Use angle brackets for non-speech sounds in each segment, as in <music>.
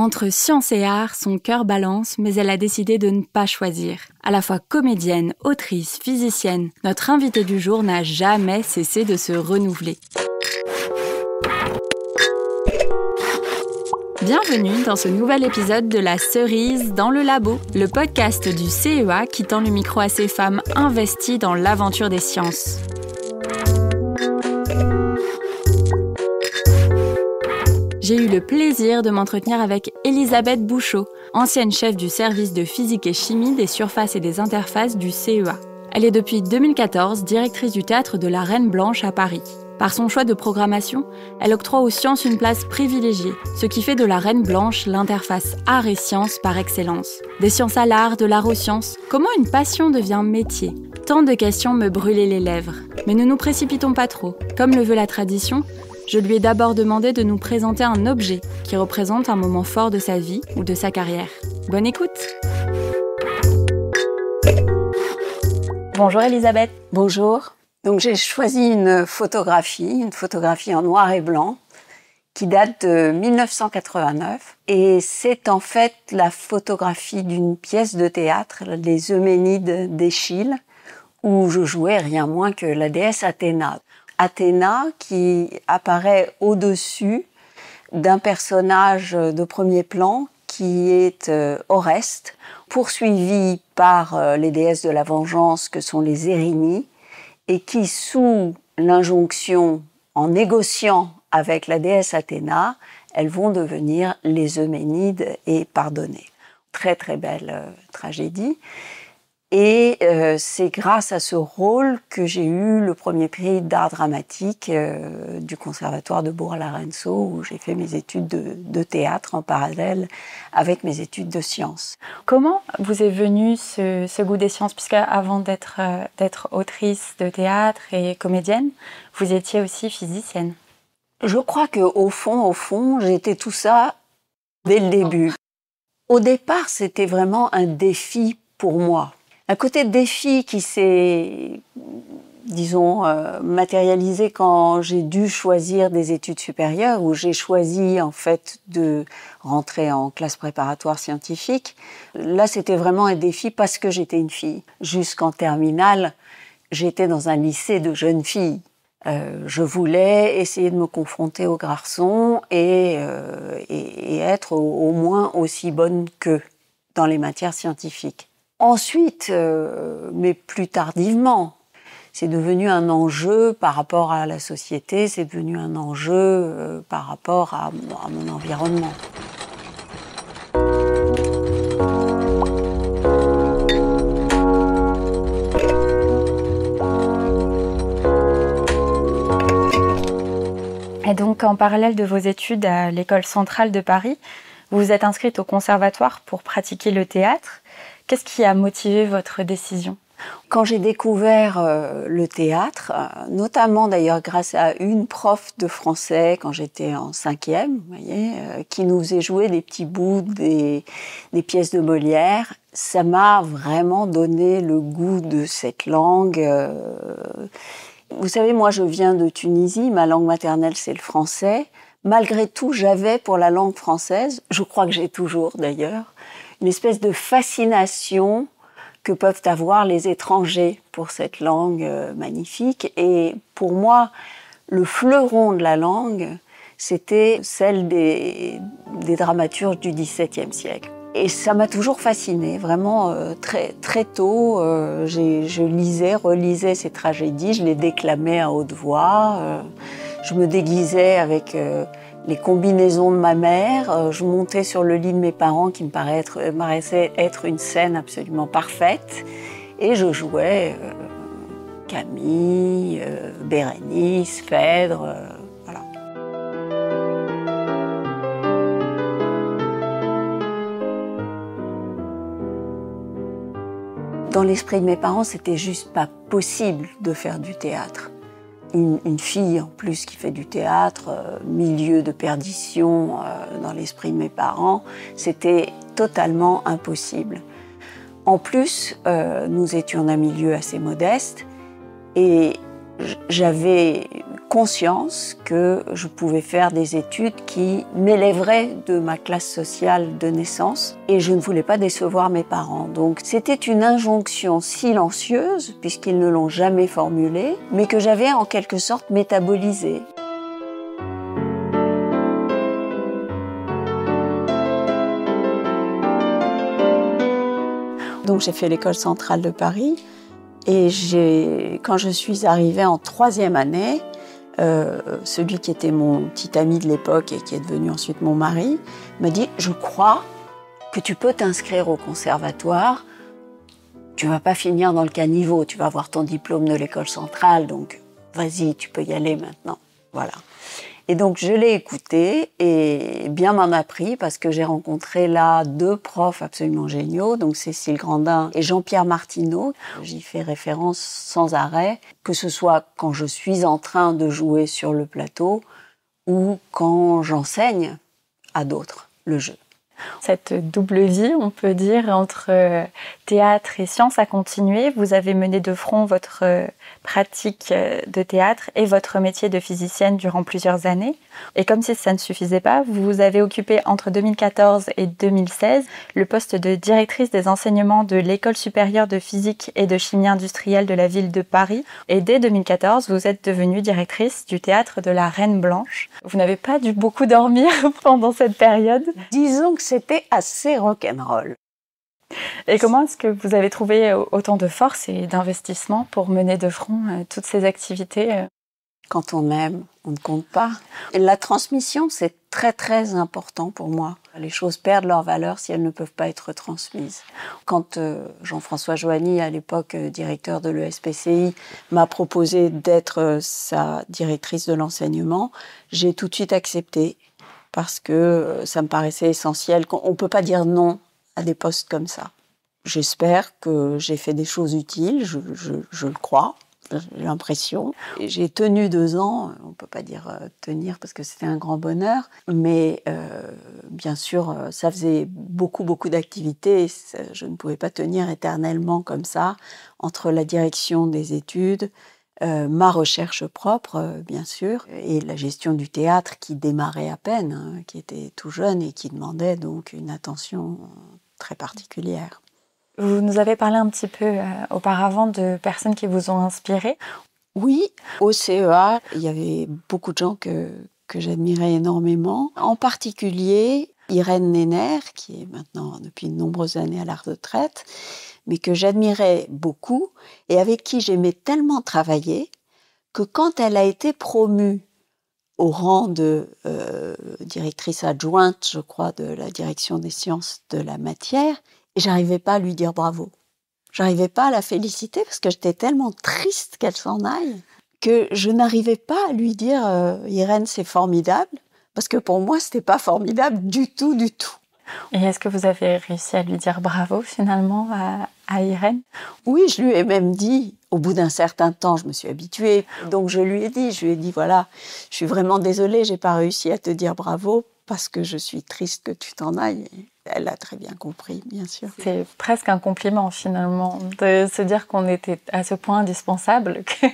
Entre science et art, son cœur balance, mais elle a décidé de ne pas choisir. À la fois comédienne, autrice, physicienne, notre invitée du jour n'a jamais cessé de se renouveler. Bienvenue dans ce nouvel épisode de La Cerise dans le Labo, le podcast du CEA qui tend le micro à ces femmes investies dans l'aventure des sciences. j'ai eu le plaisir de m'entretenir avec Elisabeth Bouchot, ancienne chef du service de physique et chimie des surfaces et des interfaces du CEA. Elle est depuis 2014 directrice du théâtre de la Reine Blanche à Paris. Par son choix de programmation, elle octroie aux sciences une place privilégiée, ce qui fait de la Reine Blanche l'interface art et sciences par excellence. Des sciences à l'art, de l'art aux sciences, comment une passion devient métier Tant de questions me brûlaient les lèvres. Mais ne nous précipitons pas trop. Comme le veut la tradition, je lui ai d'abord demandé de nous présenter un objet qui représente un moment fort de sa vie ou de sa carrière. Bonne écoute Bonjour Elisabeth. Bonjour. Donc j'ai choisi une photographie, une photographie en noir et blanc qui date de 1989 et c'est en fait la photographie d'une pièce de théâtre, Les Euménides d'Échille, où je jouais rien moins que la déesse Athéna. Athéna qui apparaît au-dessus d'un personnage de premier plan qui est euh, Oreste, poursuivi par euh, les déesses de la vengeance que sont les Érinies, et qui, sous l'injonction, en négociant avec la déesse Athéna, elles vont devenir les Euménides et pardonner. Très très belle euh, tragédie. Et euh, c'est grâce à ce rôle que j'ai eu le premier prix d'art dramatique euh, du conservatoire de bourg renso où j'ai fait mes études de, théâtre en parallèle avec mes études de sciences. Comment vous est venu ce, goût des sciences Puisque avant euh, d'être autrice de théâtre et comédienne, vous étiez aussi physicienne. Je crois que au fond, au fond, j'étais tout ça dès le début. Au départ, c'était vraiment un défi pour moi un côté défi qui s'est, disons, euh, matérialisé quand j'ai dû choisir des études supérieures, où j'ai choisi en fait de rentrer en classe préparatoire scientifique. Là, c'était vraiment un défi parce que j'étais une fille. Jusqu'en terminale, j'étais dans un lycée de jeunes filles. Euh, je voulais essayer de me confronter aux garçons euh, et, être au, au, moins aussi bonne qu'eux dans les matières scientifiques. Ensuite, euh, mais plus tardivement, c'est devenu un enjeu par rapport à la société, c'est devenu un enjeu euh, par rapport à, mon environnement. Et donc, en parallèle de vos études à l'école centrale de Paris, vous vous êtes inscrite au conservatoire pour pratiquer le théâtre. Qu'est-ce qui a motivé votre décision quand j'ai découvert euh, le théâtre, euh, notamment d'ailleurs grâce à une prof de français quand j'étais en cinquième, euh, qui nous faisait jouer des petits bouts des pièces de Molière, ça m'a vraiment donné le goût de cette langue. Vous savez, moi je viens de Tunisie, ma langue maternelle c'est le français malgré tout, j'avais pour la langue française, je crois que j'ai toujours d'ailleurs, une espèce de fascination que peuvent avoir les étrangers pour cette langue euh, magnifique. Et pour moi, le fleuron de la langue, c'était celle des, dramaturges du XVIIe siècle. Et ça m'a toujours fasciné vraiment euh, très, très tôt. Euh, je lisais, relisais ces tragédies, je les déclamais à haute voix. Je me déguisais avec euh, les combinaisons de ma mère. Euh, je montais sur le lit de mes parents qui me euh, paraissait être une scène absolument parfaite. Et je jouais Camille, Bérénice, Phèdre. voilà. Dans l'esprit de mes parents, c'était juste pas possible de faire du théâtre une, fille en plus qui fait du théâtre, euh, milieu de perdition euh, dans l'esprit de mes parents, c'était totalement impossible. En plus, euh, nous étions un milieu assez modeste et j'avais conscience que je pouvais faire des études qui m'élèveraient de ma classe sociale de naissance et je ne voulais pas décevoir mes parents. Donc c'était une injonction silencieuse, puisqu'ils ne l'ont jamais formulée, mais que j'avais en quelque sorte métabolisée. Donc j'ai fait l'école centrale de Paris et quand je suis arrivée en troisième année, euh, celui qui était mon petit ami de l'époque et qui est devenu ensuite mon mari, m'a dit Je crois que tu peux t'inscrire au conservatoire. Tu vas pas finir dans le caniveau, tu vas avoir ton diplôme de l'école centrale, donc vas-y, tu peux y aller maintenant. Voilà. Et donc je l'ai écouté et bien m'en appris parce que j'ai rencontré là deux profs absolument géniaux, donc Cécile Grandin et Jean-Pierre Martineau. J'y fais référence sans arrêt, que ce soit quand je suis en train de jouer sur le plateau ou quand j'enseigne à d'autres le jeu. Cette double vie, on peut dire, entre euh, théâtre et science a continué. Vous avez mené de front votre euh, pratique euh, de théâtre et votre métier de physicienne durant plusieurs années. Et comme si ça ne suffisait pas, vous avez occupé entre 2014 et 2016 le poste de directrice des enseignements de l'École supérieure de physique et de chimie industrielle de la ville de Paris. Et dès 2014, vous êtes devenue directrice du théâtre de la Reine Blanche. Vous n'avez pas dû beaucoup dormir <laughs> pendant cette période. Disons que c'était assez rock'n'roll. Et comment est-ce que vous avez trouvé euh, autant de force et d'investissement pour mener de front euh, toutes ces activités euh? Quand on aime, on ne compte pas. la transmission, c'est très très important pour moi. Les choses perdent leur valeur si elles ne peuvent pas être transmises. Quand Jean-François Joigny, à l'époque directeur de l'ESPCI, m'a proposé d'être sa directrice de l'enseignement, j'ai tout de suite accepté parce que euh, ça me paraissait essentiel. On ne peut pas dire non à des postes comme ça. J'espère que j'ai fait des choses utiles, je, le crois, j'ai l'impression. J'ai tenu deux ans, euh, on ne peut pas dire euh, tenir parce que c'était un grand bonheur, mais bien sûr, ça faisait beaucoup, beaucoup d'activités. Je ne pouvais pas tenir éternellement comme ça, entre la direction des études, euh, ma recherche propre, euh, bien sûr, et la gestion du théâtre qui démarrait à peine, hein, qui était tout jeune et qui demandait donc une attention très particulière. Vous nous avez parlé un petit peu euh, auparavant de personnes qui vous ont inspiré. Oui, au CEA, il y avait beaucoup de gens que, j'admirais énormément, en particulier Irène Nenner, qui est maintenant depuis de nombreuses années à la retraite, mais que j'admirais beaucoup et avec qui j'aimais tellement travailler que quand elle a été promue au rang de euh, directrice adjointe, je crois, de la direction des sciences de la matière, et j'arrivais pas à lui dire bravo. J'arrivais pas à la féliciter parce que j'étais tellement triste qu'elle s'en aille que je n'arrivais pas à lui dire euh, Irène, c'est formidable, parce que pour moi, c'était pas formidable du tout, du tout. Et est-ce que vous avez réussi à lui dire bravo finalement à, Irène Oui, je lui ai même dit, au bout d'un certain temps, je me suis habituée, donc je lui ai dit, je lui ai dit, voilà, je suis vraiment désolée, j'ai pas réussi à te dire bravo parce que je suis triste que tu t'en ailles. Elle a très bien compris, bien sûr. C'est presque un compliment finalement de se dire qu'on était à ce point indispensable <laughs> que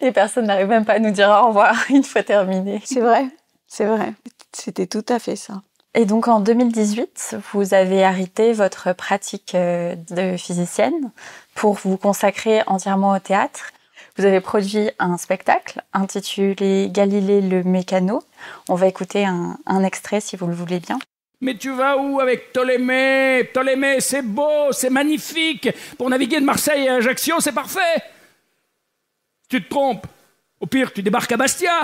les personnes n'arrivent même pas à nous dire au revoir <laughs> une fois terminé. C'est vrai, c'est vrai. C'était tout à fait ça. Et donc en 2018, vous avez arrêté votre pratique euh, de physicienne pour vous consacrer entièrement au théâtre. Vous avez produit un spectacle intitulé Galilée le mécano. On va écouter un, extrait si vous le voulez bien. Mais tu vas où avec Ptolémée Ptolémée, c'est beau, c'est magnifique. Pour naviguer de Marseille à Ajaccio, c'est parfait. Tu te trompes. Au pire, tu débarques à Bastia.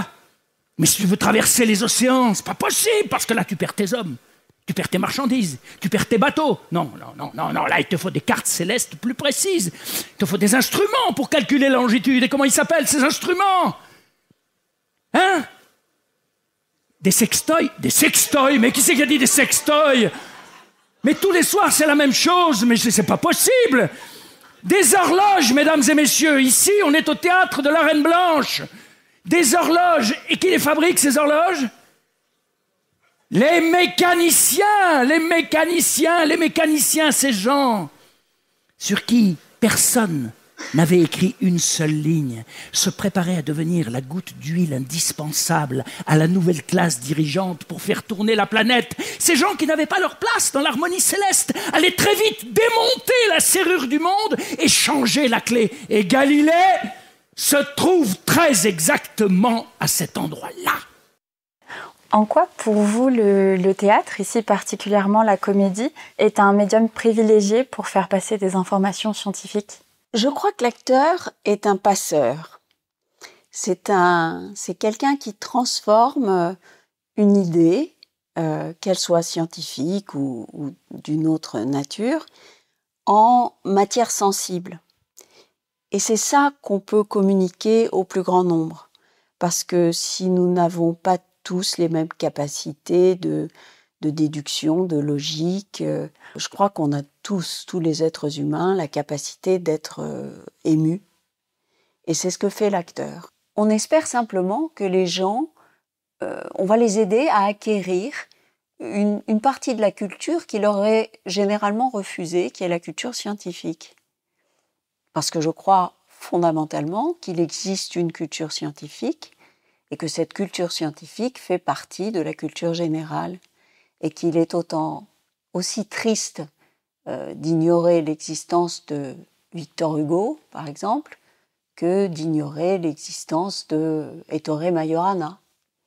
Mais si tu veux traverser les océans, c'est pas possible, parce que là, tu perds tes hommes, tu perds tes marchandises, tu perds tes bateaux. Non, non, non, non, non, là, il te faut des cartes célestes plus précises. Il te faut des instruments pour calculer la longitude. Et comment ils s'appellent, ces instruments Hein Des sextoys Des sextoys Mais qui c'est qui a dit des sextoys Mais tous les soirs, c'est la même chose, mais n'est pas possible Des horloges, mesdames et messieurs. Ici, on est au théâtre de la Reine Blanche des horloges. Et qui les fabrique, ces horloges Les mécaniciens, les mécaniciens, les mécaniciens, ces gens sur qui personne n'avait écrit une seule ligne, se préparaient à devenir la goutte d'huile indispensable à la nouvelle classe dirigeante pour faire tourner la planète. Ces gens qui n'avaient pas leur place dans l'harmonie céleste allaient très vite démonter la serrure du monde et changer la clé. Et Galilée se trouve très exactement à cet endroit-là. En quoi, pour vous, le, théâtre, ici particulièrement la comédie, est un médium privilégié pour faire passer des informations scientifiques Je crois que l'acteur est un passeur. C'est quelqu'un qui transforme euh, une idée, euh, qu'elle soit scientifique ou d'une autre nature, en matière sensible. Et c'est ça qu'on peut communiquer au plus grand nombre. Parce que si nous n'avons pas tous les mêmes capacités de, déduction, de logique, euh, je crois qu'on a tous, tous les êtres humains, la capacité d'être ému, euh, émus. Et c'est ce que fait l'acteur. On espère simplement que les gens, euh, on va les aider à acquérir une, une partie de la culture qui leur est généralement refusée, qui est la culture scientifique. Parce que je crois fondamentalement qu'il existe une culture scientifique et que cette culture scientifique fait partie de la culture générale et qu'il est autant aussi triste euh, d'ignorer l'existence de Victor Hugo, par exemple, que d'ignorer l'existence de Ettore Majorana.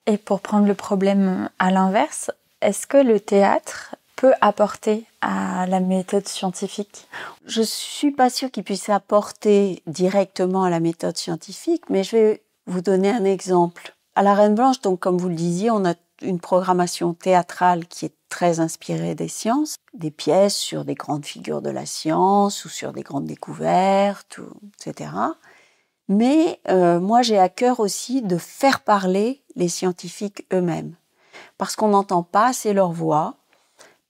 Et pour prendre le problème à l'inverse, est-ce que le théâtre peut apporter à la méthode scientifique Je suis pas sûre qu'il puisse apporter directement à la méthode scientifique, mais je vais vous donner un exemple. À la Reine Blanche, donc comme vous le disiez, on a une programmation théâtrale qui est très inspirée des sciences, des pièces sur des grandes figures de la science ou sur des grandes découvertes, etc. Mais euh, moi, j'ai à cœur aussi de faire parler les scientifiques eux-mêmes, parce qu'on n'entend pas assez leur voix,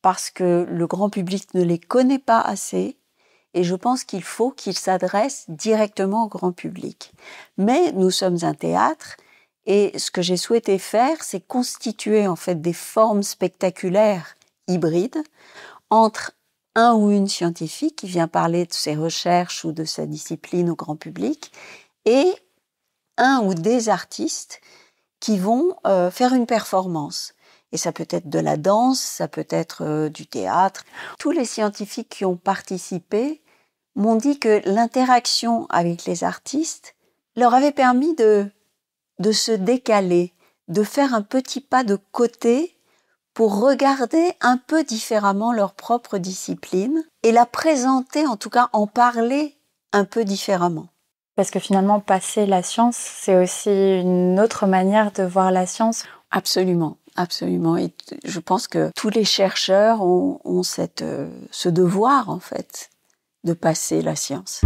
parce que le grand public ne les connaît pas assez et je pense qu'il faut qu'ils s'adressent directement au grand public. Mais nous sommes un théâtre et ce que j'ai souhaité faire, c'est constituer en fait des formes spectaculaires hybrides entre un ou une scientifique qui vient parler de ses recherches ou de sa discipline au grand public et un ou des artistes qui vont euh, faire une performance. Et ça peut être de la danse, ça peut être euh, du théâtre. Tous les scientifiques qui ont participé m'ont dit que l'interaction avec les artistes leur avait permis de, se décaler, de faire un petit pas de côté pour regarder un peu différemment leur propre discipline et la présenter, en tout cas en parler un peu différemment. Parce que finalement, passer la science, c'est aussi une autre manière de voir la science. Absolument. Absolument. Et je pense que tous les chercheurs ont, euh, ce devoir, en fait, de passer la science.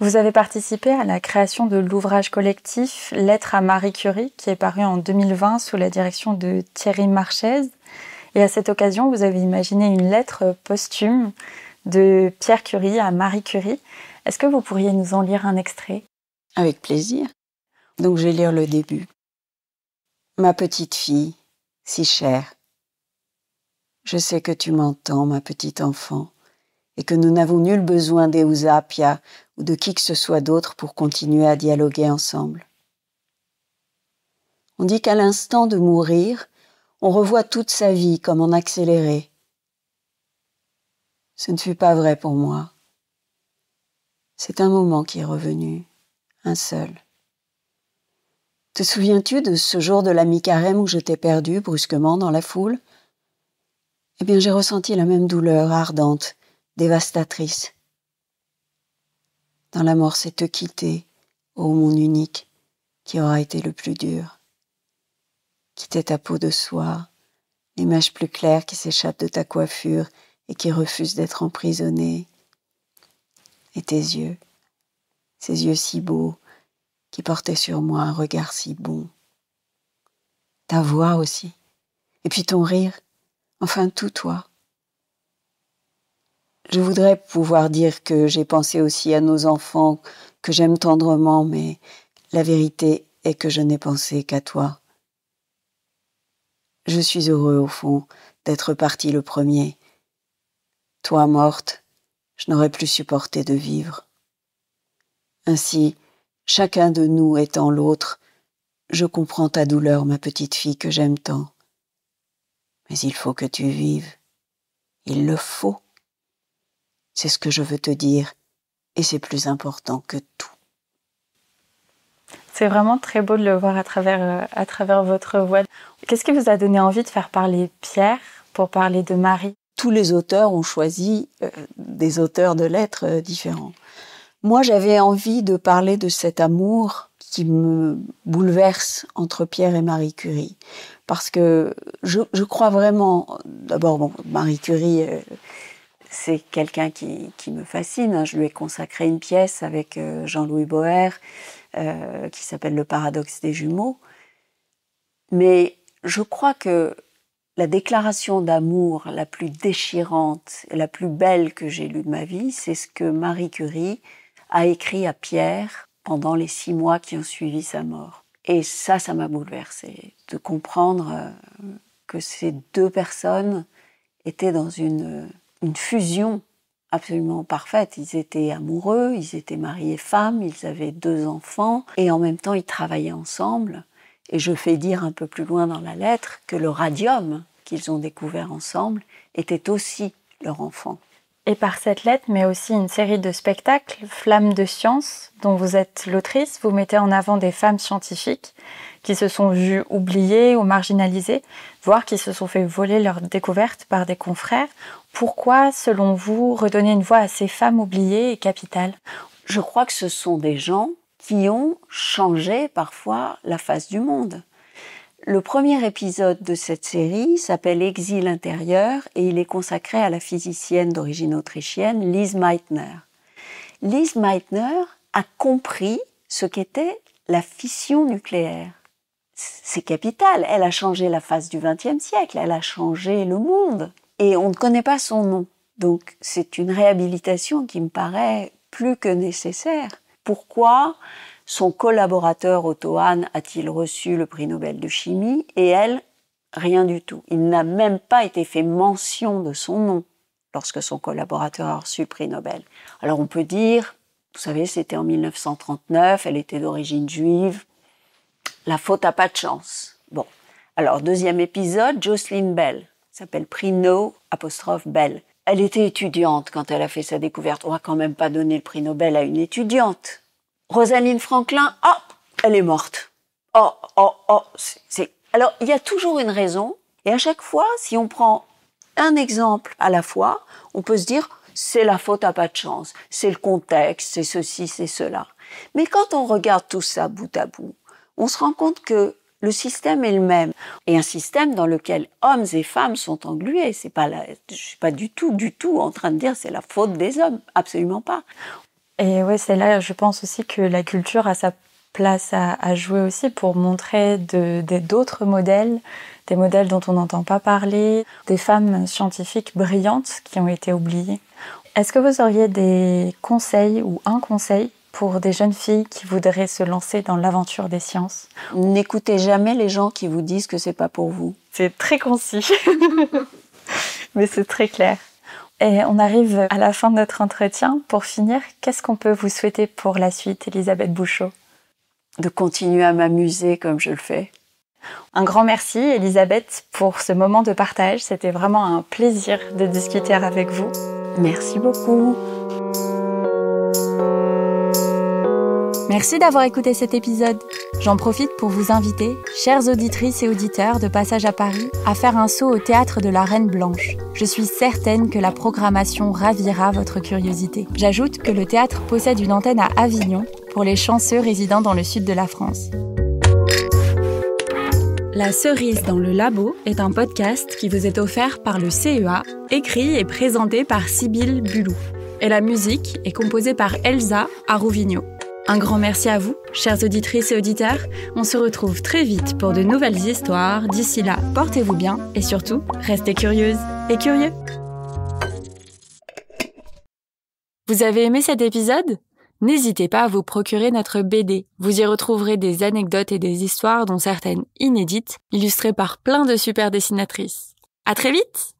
Vous avez participé à la création de l'ouvrage collectif Lettre à Marie Curie, qui est paru en 2020 sous la direction de Thierry Marchaise. Et à cette occasion, vous avez imaginé une lettre posthume de Pierre Curie à Marie Curie. Est-ce que vous pourriez nous en lire un extrait Avec plaisir. Donc je vais lire le début. Ma petite fille, si chère, je sais que tu m'entends, ma petite enfant, et que nous n'avons nul besoin d'Eusapia ou de qui que ce soit d'autre pour continuer à dialoguer ensemble. On dit qu'à l'instant de mourir, on revoit toute sa vie comme en accéléré. Ce ne fut pas vrai pour moi. C'est un moment qui est revenu, un seul. Te souviens-tu de ce jour de la mi-carême où je t'ai perdu brusquement dans la foule Eh bien, j'ai ressenti la même douleur ardente, dévastatrice. Dans la mort, c'est te quitter, ô mon unique, qui aura été le plus dur ta peau de soie, l'image plus claire qui s'échappe de ta coiffure et qui refuse d'être emprisonnée. Et tes yeux, ces yeux si beaux qui portaient sur moi un regard si bon. Ta voix aussi, et puis ton rire, enfin tout toi. Je voudrais pouvoir dire que j'ai pensé aussi à nos enfants, que j'aime tendrement, mais la vérité est que je n'ai pensé qu'à toi. Je suis heureux, au fond, d'être parti le premier. Toi morte, je n'aurais plus supporté de vivre. Ainsi, chacun de nous étant l'autre, je comprends ta douleur, ma petite fille que j'aime tant. Mais il faut que tu vives. Il le faut. C'est ce que je veux te dire, et c'est plus important que tout. C'est vraiment très beau de le voir à travers, euh, à travers votre voix. Qu'est-ce qui vous a donné envie de faire parler Pierre pour parler de Marie Tous les auteurs ont choisi euh, des auteurs de lettres euh, différents. Moi, j'avais envie de parler de cet amour qui me bouleverse entre Pierre et Marie Curie. Parce que je, crois vraiment, d'abord, Marie Curie, euh, c'est quelqu'un qui, me fascine. Hein. Je lui ai consacré une pièce avec Jean-Louis Boer qui s'appelle Le paradoxe des jumeaux. Mais je crois que la déclaration d'amour la plus déchirante et la plus belle que j'ai lue de ma vie, c'est ce que Marie Curie a écrit à Pierre pendant les six mois qui ont suivi sa mort. Et ça, ça m'a bouleversée, de comprendre euh, que ces deux personnes étaient dans euh, une, fusion absolument parfaite. Ils étaient amoureux, ils étaient mariés femmes, ils avaient deux enfants, et en même temps, ils travaillaient ensemble. Et je fais dire un peu plus loin dans la lettre que le radium qu'ils ont découvert ensemble était aussi leur enfant. Et par cette lettre, mais aussi une série de spectacles, Flamme de science, dont vous êtes l'autrice, vous mettez en avant des femmes scientifiques qui se sont vues oubliées ou marginalisées, voire qui se sont fait voler leurs découvertes par des confrères. Pourquoi, selon vous, redonner une voix à ces femmes oubliées est capitale Je crois que ce sont des gens qui ont changé parfois la face du monde. Le premier épisode de cette série s'appelle Exil intérieur et il est consacré à la physicienne d'origine autrichienne Lise Meitner. Lise Meitner a compris ce qu'était la fission nucléaire. C'est capital, elle a changé la face du XXe siècle, elle a changé le monde et on ne connaît pas son nom. Donc c'est une réhabilitation qui me paraît plus que nécessaire pourquoi son collaborateur Otto Hahn a-t-il reçu le prix Nobel de chimie et elle, rien du tout. Il n'a même pas été fait mention de son nom lorsque son collaborateur a reçu le prix Nobel. Alors on peut dire, vous savez, c'était en 1939, elle était d'origine juive, la faute a pas de chance. Bon, alors deuxième épisode, Jocelyn Bell, s'appelle prix apostrophe Bell. Elle était étudiante quand elle a fait sa découverte. On va quand même pas donner le prix Nobel à une étudiante. Rosaline Franklin, elle est morte. Oh, oh, oh, c'est. Alors, il y a toujours une raison. Et à chaque fois, si on prend un exemple à la fois, on peut se dire, c'est la faute à pas de chance, c'est le contexte, c'est ceci, c'est cela. Mais quand on regarde tout ça bout à bout, on se rend compte que le système est le même. Et un système dans lequel hommes et femmes sont englués. C'est pas je suis pas du tout, du tout en train de dire c'est la faute des hommes. Absolument pas. Et ouais, c'est là, je pense aussi que la culture a sa place à, jouer aussi pour montrer d'autres modèles, des modèles dont on n'entend pas parler, des femmes scientifiques brillantes qui ont été oubliées. Est-ce que vous auriez des conseils ou un conseil pour des jeunes filles qui voudraient se lancer dans l'aventure des sciences N'écoutez jamais les gens qui vous disent que c'est pas pour vous. C'est très concis, <laughs> mais c'est très clair. Et on arrive à la fin de notre entretien. Pour finir, qu'est-ce qu'on peut vous souhaiter pour la suite, Elisabeth Bouchot De continuer à m'amuser comme je le fais. Un grand merci, Elisabeth, pour ce moment de partage. C'était vraiment un plaisir de discuter avec vous. Merci beaucoup. Merci d'avoir écouté cet épisode. J'en profite pour vous inviter, chères auditrices et auditeurs de passage à Paris, à faire un saut au théâtre de la Reine Blanche. Je suis certaine que la programmation ravira votre curiosité. J'ajoute que le théâtre possède une antenne à Avignon pour les chanceux résidant dans le sud de la France. La cerise dans le labo est un podcast qui vous est offert par le CEA, écrit et présenté par Sybille Bulou. Et la musique est composée par Elsa Arouvigno. Un grand merci à vous, chères auditrices et auditeurs. On se retrouve très vite pour de nouvelles histoires. D'ici là, portez-vous bien et surtout, restez curieuses et curieux. Vous avez aimé cet épisode N'hésitez pas à vous procurer notre BD. Vous y retrouverez des anecdotes et des histoires dont certaines inédites, illustrées par plein de super dessinatrices. À très vite!